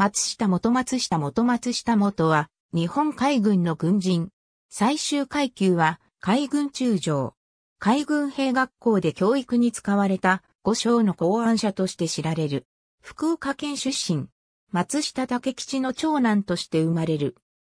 松下元松下元松下元は、日本海軍の軍人。最終階級は、海軍中将。海軍兵学校で教育に使われた、五章の考案者として知られる。福岡県出身。松下竹吉の長男として生まれる。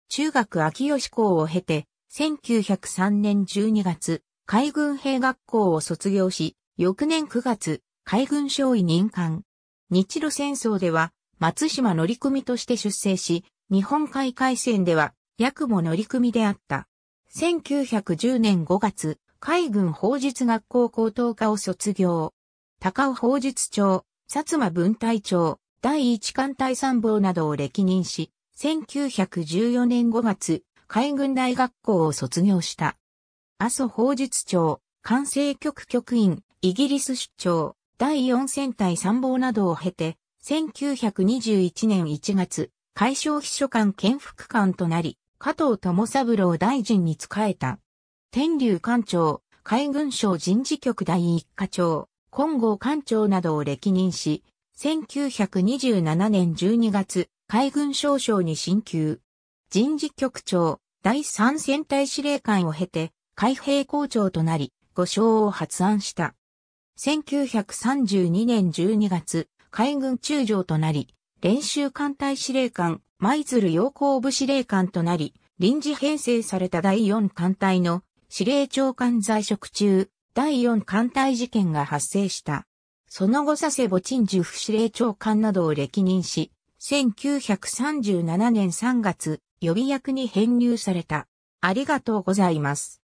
中学秋吉校を経て、1903年12月、海軍兵学校を卒業し、翌年9月、海軍少尉任官。日露戦争では松島乗組として出征し、日本海海戦では、役も乗組であった。1910年5月、海軍法術学校高等科を卒業。高尾法術庁、薩摩文隊長、第一艦隊参謀などを歴任し、1914年5月、海軍大学校を卒業した。阿蘇法術庁、管制局局員、イギリス出張、第四戦隊参謀などを経て、1921年1月、海将秘書官兼副官となり、加藤智三郎大臣に仕えた。天竜艦長、海軍省人事局第一課長、金剛艦長などを歴任し、1927年12月、海軍省省に進級。人事局長、第三戦隊司令官を経て、海兵校長となり、五章を発案した。1932年12月、海軍中将となり、練習艦隊司令官、舞鶴陽光部司令官となり、臨時編成された第4艦隊の司令長官在職中、第4艦隊事件が発生した。その後佐世保陳樹府司令長官などを歴任し、1937年3月、予備役に編入された。ありがとうございます。